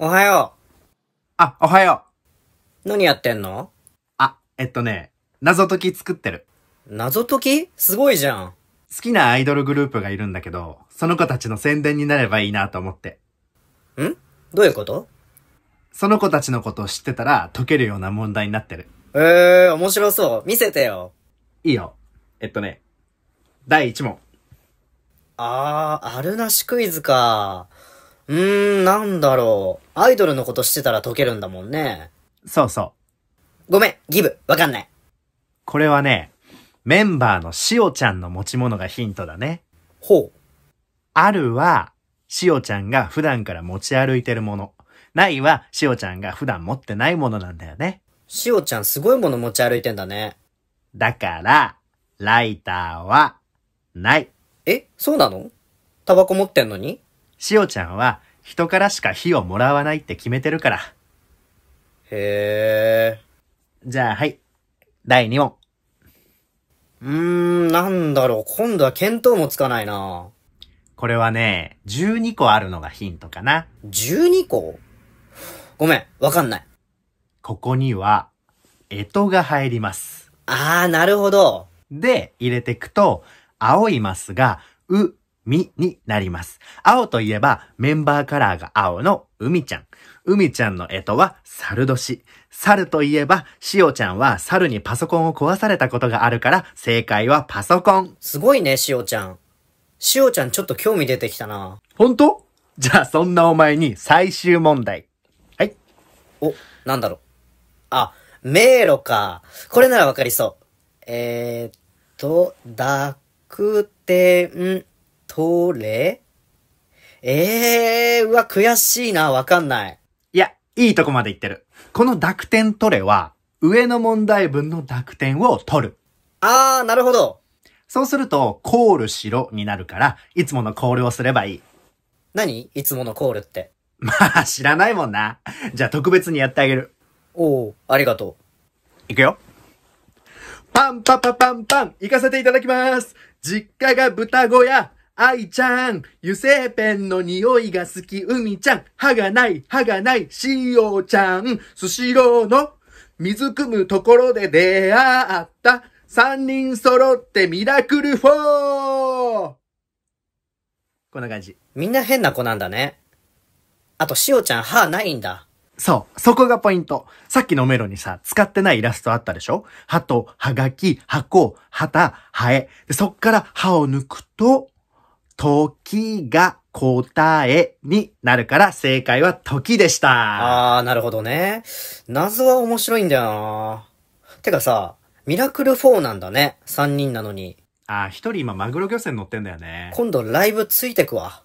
おはよう。あ、おはよう。何やってんのあ、えっとね、謎解き作ってる。謎解きすごいじゃん。好きなアイドルグループがいるんだけど、その子たちの宣伝になればいいなと思って。んどういうことその子たちのことを知ってたら解けるような問題になってる。えー、面白そう。見せてよ。いいよ。えっとね、第1問。あー、あるなしクイズか。うーん、なんだろう。アイドルのことしてたら解けるんだもんね。そうそう。ごめん、ギブ、わかんない。これはね、メンバーのしおちゃんの持ち物がヒントだね。ほう。あるは、しおちゃんが普段から持ち歩いてるもの。ないは、しおちゃんが普段持ってないものなんだよね。しおちゃんすごいもの持ち歩いてんだね。だから、ライターは、ない。え、そうなのタバコ持ってんのにしおちゃんは人からしか火をもらわないって決めてるから。へえ。じゃあ、はい。第2問。うーん、なんだろう。今度は見当もつかないな。これはね、12個あるのがヒントかな。12個ごめん、わかんない。ここには、えとが入ります。あー、なるほど。で、入れていくと、青いマスが、う、みになります。青といえばメンバーカラーが青の海ちゃん。海ちゃんの絵とは猿年。猿といえば、しおちゃんは猿にパソコンを壊されたことがあるから、正解はパソコン。すごいね、しおちゃん。しおちゃんちょっと興味出てきたな。ほんとじゃあそんなお前に最終問題。はい。お、なんだろう。あ、迷路か。これならわかりそう。えー、っと、だくてんそれええー、うわ、悔しいな、わかんない。いや、いいとこまで言ってる。この濁点取れは、上の問題文の濁点を取る。あー、なるほど。そうすると、コールしろになるから、いつものコールをすればいい。何いつものコールって。まあ、知らないもんな。じゃあ特別にやってあげる。おお、ありがとう。いくよ。パンパパパンパン、行かせていただきます。実家が豚小屋。愛ちゃん、油性ペンの匂いが好き、海ちゃん、歯がない、歯がない、おちゃん、スシローの水汲むところで出会った、三人揃ってミラクルフォーこんな感じ。みんな変な子なんだね。あと、おちゃん歯ないんだ。そう。そこがポイント。さっきのメロにさ、使ってないイラストあったでしょ歯と、歯書き、箱、旗、ハエ。で、そっから歯を抜くと、時が答えになるから正解は時でした。ああ、なるほどね。謎は面白いんだよなてかさ、ミラクル4なんだね。3人なのに。ああ、1人今マグロ漁船乗ってんだよね。今度ライブついてくわ。